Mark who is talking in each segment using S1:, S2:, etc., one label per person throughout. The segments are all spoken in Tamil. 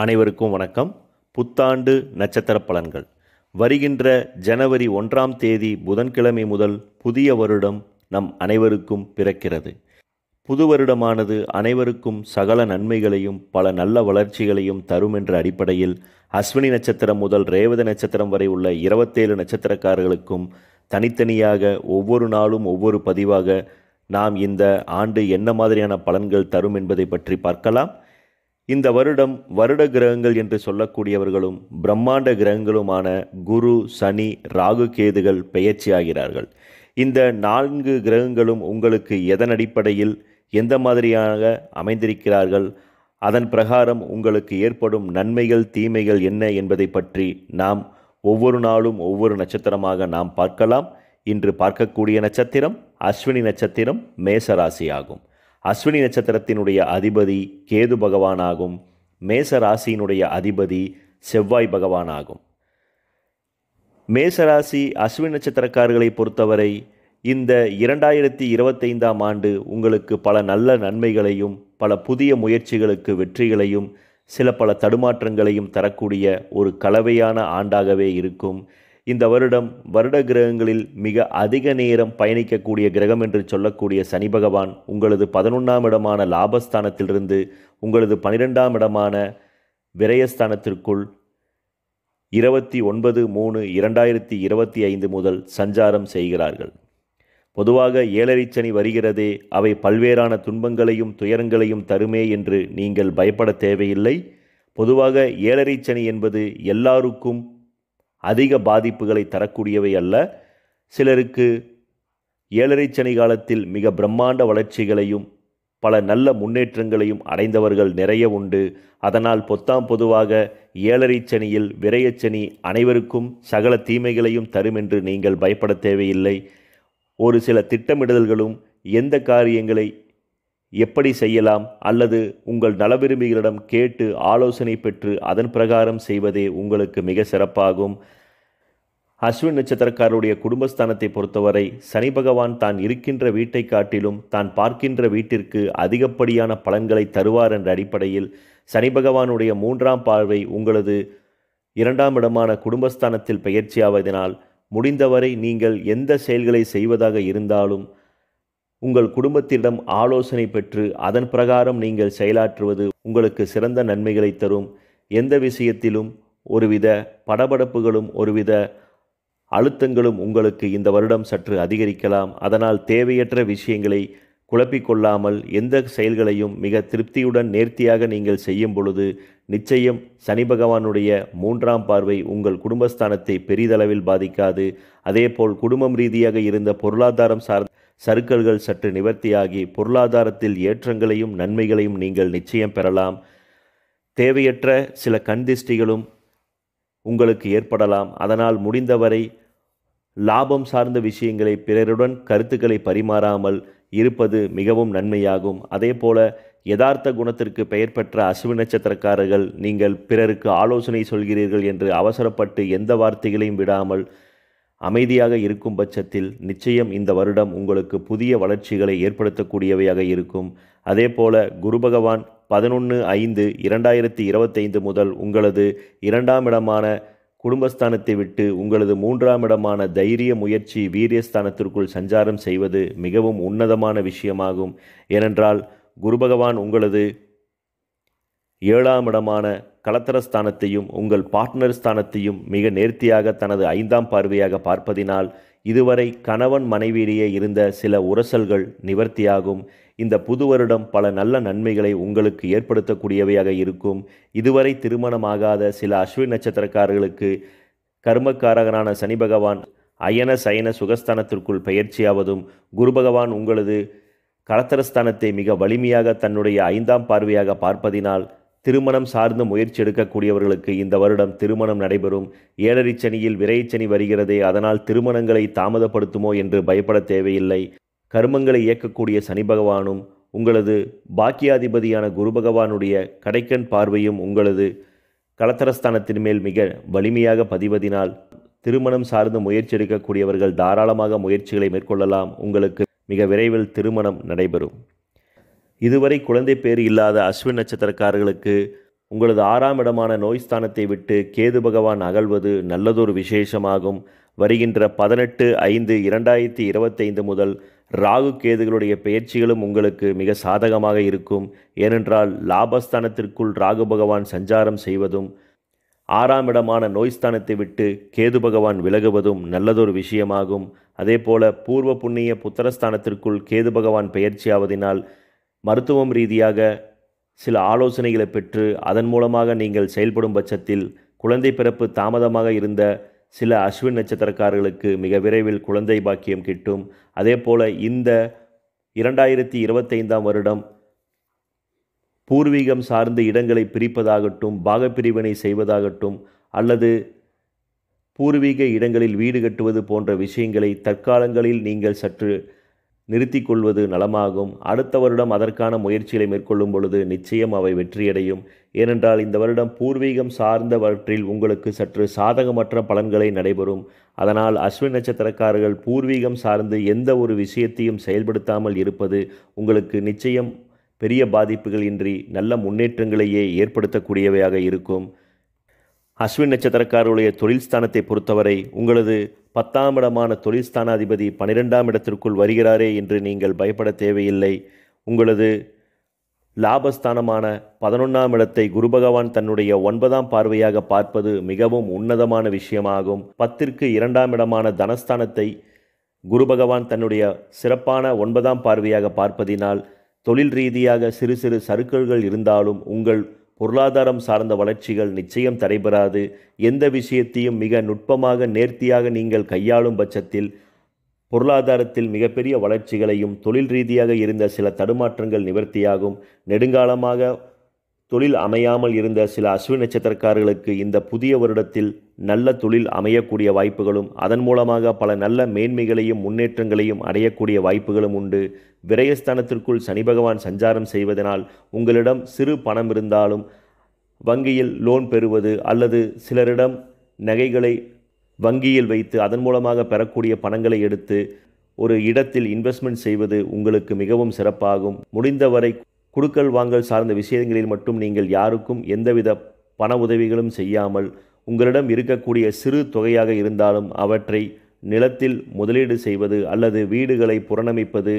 S1: அனைவருக்கும் வணக்கம் புத்தாண்டு நட்சத்திர பலன்கள் வருகின்ற ஜனவரி ஒன்றாம் தேதி புதன்கிழமை முதல் புதிய வருடம் நம் அனைவருக்கும் பிறக்கிறது புது வருடமானது அனைவருக்கும் சகல நன்மைகளையும் பல நல்ல வளர்ச்சிகளையும் தரும் என்ற அடிப்படையில் அஸ்வினி நட்சத்திரம் முதல் ரேவத நட்சத்திரம் வரை உள்ள இருபத்தேழு நட்சத்திரக்காரர்களுக்கும் தனித்தனியாக ஒவ்வொரு நாளும் ஒவ்வொரு பதிவாக நாம் இந்த ஆண்டு என்ன மாதிரியான பலன்கள் தரும் என்பதை பற்றி பார்க்கலாம் இந்த வருடம் வருட கிரகங்கள் என்று சொல்லக்கூடியவர்களும் பிரம்மாண்ட கிரகங்களுமான குரு சனி ராகு கேதுகள் பெயர்ச்சியாகிறார்கள் இந்த நான்கு கிரகங்களும் உங்களுக்கு எதன் அடிப்படையில் எந்த மாதிரியாக அமைந்திருக்கிறார்கள் அதன் பிரகாரம் உங்களுக்கு ஏற்படும் நன்மைகள் தீமைகள் என்ன என்பதை பற்றி நாம் ஒவ்வொரு நாளும் ஒவ்வொரு நட்சத்திரமாக நாம் பார்க்கலாம் இன்று பார்க்கக்கூடிய நட்சத்திரம் அஸ்வினி நட்சத்திரம் மேசராசி ஆகும் அஸ்வினி நட்சத்திரத்தினுடைய அதிபதி கேது பகவானாகும் மேச ராசியினுடைய அதிபதி செவ்வாய் பகவானாகும் மேசராசி அஸ்வினி நட்சத்திரக்காரர்களை பொறுத்தவரை இந்த இரண்டாயிரத்தி இருபத்தைந்தாம் ஆண்டு உங்களுக்கு பல நல்ல நன்மைகளையும் பல புதிய முயற்சிகளுக்கு வெற்றிகளையும் சில பல தடுமாற்றங்களையும் தரக்கூடிய ஒரு கலவையான ஆண்டாகவே இருக்கும் இந்த வருடம் வருட கிரகங்களில் மிக அதிக நேரம் பயணிக்கக்கூடிய கிரகம் என்று சொல்லக்கூடிய சனி பகவான் உங்களது பதினொன்றாம் இடமான லாபஸ்தானத்திலிருந்து உங்களது பனிரெண்டாம் இடமான விரயஸ்தானத்திற்குள் இருபத்தி ஒன்பது மூணு இரண்டாயிரத்தி இருபத்தி ஐந்து முதல் சஞ்சாரம் செய்கிறார்கள் பொதுவாக ஏழரை சனி வருகிறதே அவை பல்வேறான துன்பங்களையும் துயரங்களையும் தருமே என்று நீங்கள் பயப்பட தேவையில்லை பொதுவாக ஏழரை சனி என்பது எல்லாருக்கும் அதிக பாதிப்புகளை தரக்கூடியவை அல்ல சிலருக்கு ஏழரை சனி காலத்தில் மிக பிரம்மாண்ட வளர்ச்சிகளையும் பல நல்ல முன்னேற்றங்களையும் அடைந்தவர்கள் நிறைய உண்டு அதனால் பொத்தாம் பொதுவாக ஏழரை சனியில் விரயச்சனி அனைவருக்கும் சகல தீமைகளையும் தரும் என்று நீங்கள் பயப்பட தேவையில்லை ஒரு சில திட்டமிடுதல்களும் எந்த காரியங்களை எப்படி செய்யலாம் அல்லது உங்கள் நலவிரும்பிகளிடம் கேட்டு ஆலோசனை பெற்று அதன் பிரகாரம் செய்வதே உங்களுக்கு மிக சிறப்பாகும் அஸ்வின் நட்சத்திரக்காரருடைய குடும்பஸ்தானத்தை பொறுத்தவரை சனி பகவான் தான் இருக்கின்ற வீட்டை காட்டிலும் தான் பார்க்கின்ற வீட்டிற்கு அதிகப்படியான பலன்களை தருவார் என்ற அடிப்படையில் சனி பகவானுடைய மூன்றாம் பார்வை உங்களது இரண்டாம் இடமான குடும்பஸ்தானத்தில் பயிற்சியாவதனால் முடிந்தவரை நீங்கள் எந்த செயல்களை செய்வதாக இருந்தாலும் உங்கள் குடும்பத்திடம் ஆலோசனை பெற்று அதன் பிரகாரம் நீங்கள் செயலாற்றுவது உங்களுக்கு சிறந்த நன்மைகளை தரும் எந்த விஷயத்திலும் ஒருவித படபடப்புகளும் ஒருவித அழுத்தங்களும் உங்களுக்கு இந்த வருடம் சற்று அதிகரிக்கலாம் அதனால் தேவையற்ற விஷயங்களை குழப்பிக்கொள்ளாமல் எந்த செயல்களையும் மிக திருப்தியுடன் நேர்த்தியாக நீங்கள் செய்யும் பொழுது நிச்சயம் சனி பகவானுடைய மூன்றாம் பார்வை உங்கள் குடும்பஸ்தானத்தை பெரிதளவில் பாதிக்காது அதேபோல் குடும்பம் ரீதியாக இருந்த பொருளாதாரம் சார்ந்த சருக்கல்கள் சற்று நிவர்த்தியாகி பொருளாதாரத்தில் ஏற்றங்களையும் நன்மைகளையும் நீங்கள் நிச்சயம் பெறலாம் தேவையற்ற சில கண்திஷ்டிகளும் உங்களுக்கு ஏற்படலாம் அதனால் முடிந்தவரை லாபம் சார்ந்த விஷயங்களை பிறருடன் கருத்துக்களை பரிமாறாமல் இருப்பது மிகவும் நன்மையாகும் அதே போல யதார்த்த குணத்திற்கு பெயர் பெற்ற அசுவி நட்சத்திரக்காரர்கள் நீங்கள் பிறருக்கு ஆலோசனை சொல்கிறீர்கள் என்று அவசரப்பட்டு எந்த வார்த்தைகளையும் விடாமல் அமைதியாக இருக்கும் பட்சத்தில் நிச்சயம் இந்த வருடம் உங்களுக்கு புதிய வளர்ச்சிகளை ஏற்படுத்தக்கூடியவையாக இருக்கும் அதேபோல குரு பகவான் பதினொன்று ஐந்து இரண்டாயிரத்தி இருபத்தைந்து முதல் உங்களது இரண்டாம் இடமான குடும்பஸ்தானத்தை விட்டு உங்களது மூன்றாம் இடமான தைரிய முயற்சி வீரியஸ்தானத்திற்குள் சஞ்சாரம் செய்வது மிகவும் உன்னதமான விஷயமாகும் ஏனென்றால் குரு பகவான் உங்களது ஏழாம் இடமான கலத்தரஸ்தானத்தையும் உங்கள் பார்ட்னர் ஸ்தானத்தையும் மிக நேர்த்தியாக தனது ஐந்தாம் பார்வையாக பார்ப்பதினால் இதுவரை கணவன் மனைவியிடையே இருந்த சில உரசல்கள் நிவர்த்தியாகும் இந்த புது வருடம் பல நல்ல நன்மைகளை உங்களுக்கு ஏற்படுத்தக்கூடியவையாக இருக்கும் இதுவரை திருமணமாகாத சில அஸ்வின் நட்சத்திரக்காரர்களுக்கு கர்மக்காரகனான சனி பகவான் அயன சயன சுகஸ்தானத்திற்குள் பயிற்சியாவதும் குரு பகவான் உங்களது கலத்தரஸ்தானத்தை மிக வலிமையாக தன்னுடைய ஐந்தாம் பார்வையாக பார்ப்பதினால் திருமணம் சார்ந்த முயற்சி எடுக்கக்கூடியவர்களுக்கு இந்த வருடம் திருமணம் நடைபெறும் ஏழரை சனியில் விரைச்சனி வருகிறதே அதனால் திருமணங்களை தாமதப்படுத்துமோ என்று பயப்பட தேவையில்லை கர்மங்களை இயக்கக்கூடிய சனி பகவானும் உங்களது பாக்கியாதிபதியான குரு பகவானுடைய கடைக்கண் பார்வையும் உங்களது கலத்தரஸ்தானத்தின் மேல் மிக வலிமையாக பதிவதினால் திருமணம் சார்ந்த முயற்சி எடுக்கக்கூடியவர்கள் தாராளமாக முயற்சிகளை மேற்கொள்ளலாம் உங்களுக்கு மிக விரைவில் திருமணம் நடைபெறும் இதுவரை குழந்தை பேர் இல்லாத அஸ்வின் நட்சத்திரக்காரர்களுக்கு உங்களது ஆறாம் இடமான நோய் ஸ்தானத்தை விட்டு கேது பகவான் அகழ்வது நல்லதொரு விசேஷமாகும் வருகின்ற பதினெட்டு ஐந்து இரண்டாயிரத்தி இருபத்தைந்து முதல் ராகு கேதுகளுடைய பயிற்சிகளும் உங்களுக்கு மிக சாதகமாக இருக்கும் ஏனென்றால் லாபஸ்தானத்திற்குள் ராகு பகவான் சஞ்சாரம் செய்வதும் ஆறாம் இடமான நோய் ஸ்தானத்தை விட்டு கேது பகவான் விலகுவதும் நல்லதொரு விஷயமாகும் அதேபோல பூர்வ புண்ணிய புத்திரஸ்தானத்திற்குள் கேது பகவான் பெயர்ச்சியாவதினால் மருத்துவம் ரீதியாக சில ஆலோசனைகளை பெற்று அதன் மூலமாக நீங்கள் செயல்படும் பட்சத்தில் குழந்தை பிறப்பு தாமதமாக இருந்த சில அஸ்வின் நட்சத்திரக்காரர்களுக்கு மிக விரைவில் குழந்தை பாக்கியம் கிட்டும் அதே போல் இந்த இரண்டாயிரத்தி இருபத்தைந்தாம் வருடம் பூர்வீகம் சார்ந்த இடங்களை பிரிப்பதாகட்டும் பாகப்பிரிவினை செய்வதாகட்டும் அல்லது பூர்வீக இடங்களில் வீடு கட்டுவது போன்ற விஷயங்களை தற்காலங்களில் நீங்கள் சற்று நிறுத்தி கொள்வது நலமாகும் அடுத்த வருடம் அதற்கான முயற்சிகளை மேற்கொள்ளும் பொழுது நிச்சயம் அவை வெற்றியடையும் ஏனென்றால் இந்த வருடம் பூர்வீகம் சார்ந்தவற்றில் உங்களுக்கு சற்று சாதகமற்ற பலன்களை நடைபெறும் அதனால் அஸ்வின் நட்சத்திரக்காரர்கள் பூர்வீகம் சார்ந்து எந்த ஒரு விஷயத்தையும் செயல்படுத்தாமல் இருப்பது உங்களுக்கு நிச்சயம் பெரிய பாதிப்புகள் இன்றி நல்ல முன்னேற்றங்களையே ஏற்படுத்தக்கூடியவையாக இருக்கும் அஸ்வின் நட்சத்திரக்காரருடைய தொழில் ஸ்தானத்தை பொறுத்தவரை உங்களது பத்தாம் இடமான தொழில்ஸ்தானாதிபதி பனிரெண்டாம் இடத்திற்குள் வருகிறாரே என்று நீங்கள் பயப்பட தேவையில்லை உங்களது லாபஸ்தானமான பதினொன்றாம் இடத்தை குரு பகவான் தன்னுடைய ஒன்பதாம் பார்வையாக பார்ப்பது மிகவும் உன்னதமான விஷயமாகும் பத்திற்கு இரண்டாம் இடமான தனஸ்தானத்தை குரு பகவான் தன்னுடைய சிறப்பான ஒன்பதாம் பார்வையாக பார்ப்பதினால் தொழில் ரீதியாக சிறு சிறு சறுக்கல்கள் இருந்தாலும் உங்கள் பொருளாதாரம் சார்ந்த வளர்ச்சிகள் நிச்சயம் தடைபெறாது எந்த விஷயத்தையும் மிக நுட்பமாக நேர்த்தியாக நீங்கள் கையாளும் பட்சத்தில் பொருளாதாரத்தில் மிகப்பெரிய வளர்ச்சிகளையும் தொழில் ரீதியாக இருந்த சில தடுமாற்றங்கள் நிவர்த்தியாகும் நெடுங்காலமாக தொழில் அமையாமல் இருந்த சில அஸ்வின் நட்சத்திரக்காரர்களுக்கு இந்த புதிய வருடத்தில் நல்ல தொழில் அமையக்கூடிய வாய்ப்புகளும் அதன் மூலமாக பல நல்ல மேன்மைகளையும் முன்னேற்றங்களையும் அடையக்கூடிய வாய்ப்புகளும் உண்டு விரயஸ்தானத்திற்குள் சனி பகவான் சஞ்சாரம் செய்வதனால் உங்களிடம் சிறு பணம் இருந்தாலும் வங்கியில் லோன் பெறுவது அல்லது சிலரிடம் நகைகளை வங்கியில் வைத்து அதன் மூலமாக பெறக்கூடிய பணங்களை எடுத்து ஒரு இடத்தில் இன்வெஸ்ட்மெண்ட் செய்வது உங்களுக்கு மிகவும் சிறப்பாகும் முடிந்தவரை குடுக்கல் வாங்கல் சார்ந்த விஷயங்களில் மட்டும் நீங்கள் யாருக்கும் எந்தவித பண உதவிகளும் செய்யாமல் உங்களிடம் இருக்கக்கூடிய சிறு தொகையாக இருந்தாலும் அவற்றை நிலத்தில் முதலீடு செய்வது அல்லது வீடுகளை புறணமைப்பது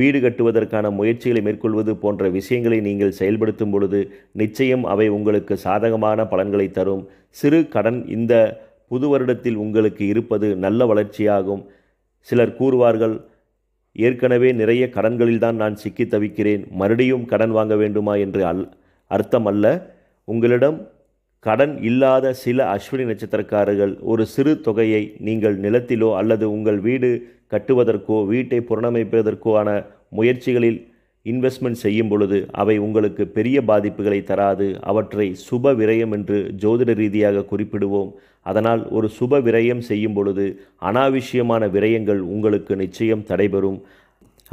S1: வீடு கட்டுவதற்கான முயற்சிகளை மேற்கொள்வது போன்ற விஷயங்களை நீங்கள் செயல்படுத்தும் பொழுது நிச்சயம் அவை உங்களுக்கு சாதகமான பலன்களை தரும் சிறு கடன் இந்த புது வருடத்தில் உங்களுக்கு இருப்பது நல்ல வளர்ச்சியாகும் சிலர் கூறுவார்கள் ஏற்கனவே நிறைய கடன்களில்தான் நான் சிக்கி தவிக்கிறேன் மறுபடியும் கடன் வாங்க வேண்டுமா என்று அல் அர்த்தம் அல்ல உங்களிடம் கடன் இல்லாத சில அஸ்வினி நட்சத்திரக்காரர்கள் ஒரு சிறு தொகையை நீங்கள் நிலத்திலோ அல்லது உங்கள் வீடு கட்டுவதற்கோ வீட்டை புனரமைப்பதற்கோவான முயற்சிகளில் இன்வெஸ்ட்மெண்ட் செய்யும் பொழுது அவை உங்களுக்கு பெரிய பாதிப்புகளை தராது அவற்றை சுப விரயம் என்று ஜோதிட ரீதியாக குறிப்பிடுவோம் அதனால் ஒரு சுப விரயம் செய்யும் பொழுது அனாவசியமான விரயங்கள் உங்களுக்கு நிச்சயம் தடைபெறும்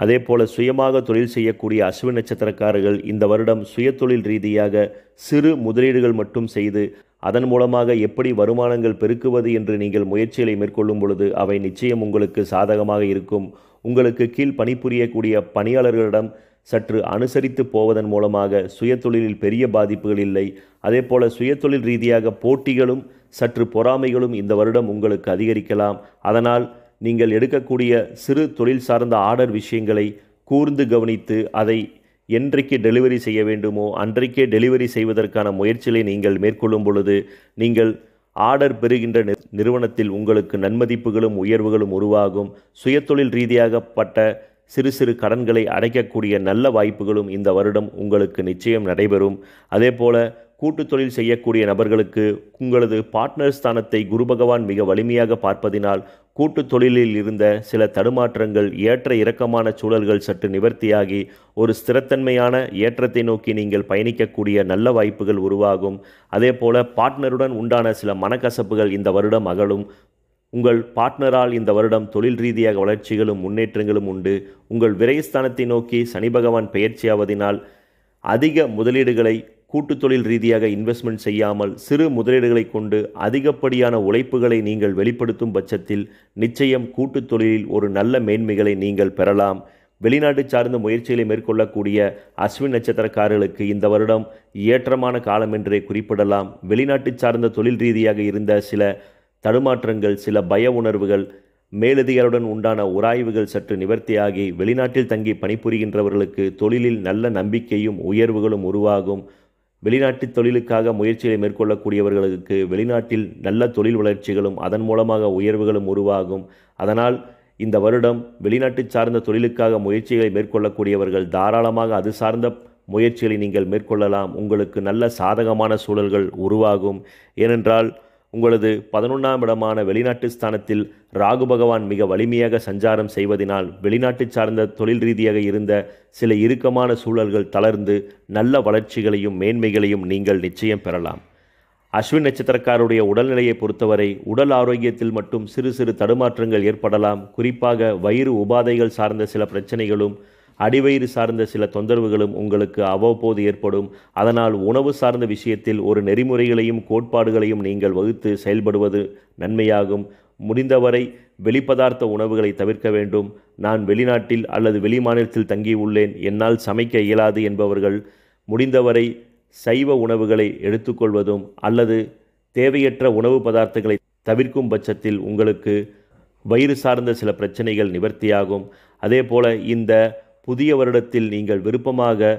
S1: அதே போல சுயமாக தொழில் செய்யக்கூடிய அசுவ நட்சத்திரக்காரர்கள் இந்த வருடம் சுய தொழில் ரீதியாக சிறு முதலீடுகள் மட்டும் செய்து அதன் மூலமாக எப்படி வருமானங்கள் பெருக்குவது என்று நீங்கள் முயற்சிகளை மேற்கொள்ளும் பொழுது அவை நிச்சயம் உங்களுக்கு சாதகமாக இருக்கும் உங்களுக்கு கீழ் பணிபுரியக்கூடிய பணியாளர்களிடம் சற்று அனுசரித்து போவதன் மூலமாக சுயதொழிலில் பெரிய பாதிப்புகள் இல்லை அதே போல் சுயதொழில் ரீதியாக போட்டிகளும் சற்று பொறாமைகளும் இந்த வருடம் உங்களுக்கு அதிகரிக்கலாம் அதனால் நீங்கள் எடுக்கக்கூடிய சிறு தொழில் சார்ந்த ஆர்டர் விஷயங்களை கூர்ந்து கவனித்து அதை என்றைக்கு டெலிவரி செய்ய வேண்டுமோ அன்றைக்கே டெலிவரி செய்வதற்கான முயற்சிகளை நீங்கள் மேற்கொள்ளும் பொழுது நீங்கள் ஆர்டர் பெறுகின்ற நிறுவனத்தில் உங்களுக்கு நன்மதிப்புகளும் உயர்வுகளும் உருவாகும் சுயத்தொழில் ரீதியாகப்பட்ட சிறு சிறு கடன்களை அடைக்கக்கூடிய நல்ல வாய்ப்புகளும் இந்த வருடம் உங்களுக்கு நிச்சயம் நடைபெறும் அதேபோல கூட்டுத் தொழில் செய்யக்கூடிய நபர்களுக்கு உங்களது பார்ட்னர் ஸ்தானத்தை குரு பகவான் மிக வலிமையாக பார்ப்பதினால் கூட்டு தொழிலில் இருந்த சில தடுமாற்றங்கள் ஏற்ற இறக்கமான சூழல்கள் சற்று நிவர்த்தியாகி ஒரு ஸ்திரத்தன்மையான ஏற்றத்தை நோக்கி நீங்கள் பயணிக்கக்கூடிய நல்ல வாய்ப்புகள் உருவாகும் அதே போல பார்ட்னருடன் உண்டான சில மனக்கசப்புகள் இந்த வருடம் அகலும் உங்கள் பார்ட்னரால் இந்த வருடம் தொழில் ரீதியாக வளர்ச்சிகளும் முன்னேற்றங்களும் உண்டு உங்கள் விரைஸ்தானத்தை நோக்கி சனி பகவான் பயிற்சியாவதினால் அதிக முதலீடுகளை கூட்டு தொழில் ரீதியாக இன்வெஸ்ட்மெண்ட் செய்யாமல் சிறு முதலீடுகளை கொண்டு அதிகப்படியான உழைப்புகளை நீங்கள் வெளிப்படுத்தும் பட்சத்தில் நிச்சயம் கூட்டு தொழிலில் ஒரு நல்ல மேன்மைகளை நீங்கள் பெறலாம் வெளிநாட்டு சார்ந்த முயற்சிகளை மேற்கொள்ளக்கூடிய அஸ்வின் நட்சத்திரக்காரர்களுக்கு இந்த வருடம் ஏற்றமான காலம் என்றே குறிப்பிடலாம் வெளிநாட்டு சார்ந்த தொழில் ரீதியாக இருந்த சில தடுமாற்றங்கள் சில பய உணர்வுகள் மேலதிகாருடன் உண்டான உராய்வுகள் சற்று நிவர்த்தியாகி வெளிநாட்டில் தங்கி பணிபுரிகின்றவர்களுக்கு தொழிலில் நல்ல நம்பிக்கையும் உயர்வுகளும் உருவாகும் வெளிநாட்டு தொழிலுக்காக முயற்சிகளை மேற்கொள்ளக்கூடியவர்களுக்கு வெளிநாட்டில் நல்ல தொழில் வளர்ச்சிகளும் அதன் மூலமாக உயர்வுகளும் உருவாகும் அதனால் இந்த வருடம் வெளிநாட்டு சார்ந்த தொழிலுக்காக முயற்சிகளை மேற்கொள்ளக்கூடியவர்கள் தாராளமாக அது சார்ந்த முயற்சிகளை நீங்கள் மேற்கொள்ளலாம் உங்களுக்கு நல்ல சாதகமான சூழல்கள் உருவாகும் ஏனென்றால் உங்களது பதினொன்றாம் இடமான வெளிநாட்டு ஸ்தானத்தில் ராகு பகவான் மிக வலிமையாக சஞ்சாரம் செய்வதனால் வெளிநாட்டு சார்ந்த தொழில் ரீதியாக இருந்த சில இறுக்கமான சூழல்கள் தளர்ந்து நல்ல வளர்ச்சிகளையும் மேன்மைகளையும் நீங்கள் நிச்சயம் பெறலாம் அஸ்வின் நட்சத்திரக்காருடைய உடல்நிலையை பொறுத்தவரை உடல் ஆரோக்கியத்தில் மட்டும் சிறு சிறு தடுமாற்றங்கள் ஏற்படலாம் குறிப்பாக வயிறு உபாதைகள் சார்ந்த சில பிரச்சனைகளும் அடிவயிறு சார்ந்த சில தொந்தரவுகளும் உங்களுக்கு அவ்வப்போது ஏற்படும் அதனால் உணவு சார்ந்த விஷயத்தில் ஒரு நெறிமுறைகளையும் கோட்பாடுகளையும் நீங்கள் வகுத்து செயல்படுவது நன்மையாகும் முடிந்தவரை வெளிப்பதார்த்த உணவுகளை தவிர்க்க வேண்டும் நான் வெளிநாட்டில் அல்லது வெளிமாநிலத்தில் தங்கியுள்ளேன் என்னால் சமைக்க இயலாது என்பவர்கள் முடிந்தவரை சைவ உணவுகளை எடுத்துக்கொள்வதும் அல்லது தேவையற்ற உணவு பதார்த்தங்களை தவிர்க்கும் பட்சத்தில் உங்களுக்கு வயிறு சார்ந்த சில பிரச்சனைகள் நிவர்த்தியாகும் அதே போல் இந்த புதிய வருடத்தில் நீங்கள் விருப்பமாக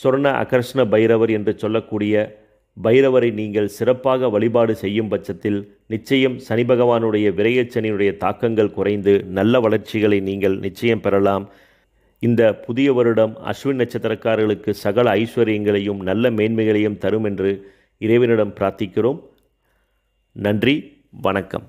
S1: சொர்ண அகர்ஷ்ண பைரவர் என்று சொல்லக்கூடிய பைரவரை நீங்கள் சிறப்பாக வழிபாடு செய்யும் பட்சத்தில் நிச்சயம் சனி பகவானுடைய விரையச்சனியுடைய தாக்கங்கள் குறைந்து நல்ல வளர்ச்சிகளை நீங்கள் நிச்சயம் பெறலாம் இந்த புதிய வருடம் அஸ்வின் நட்சத்திரக்காரர்களுக்கு சகல ஐஸ்வர்யங்களையும் நல்ல மேன்மைகளையும் தரும் என்று இறைவனிடம் பிரார்த்திக்கிறோம் நன்றி வணக்கம்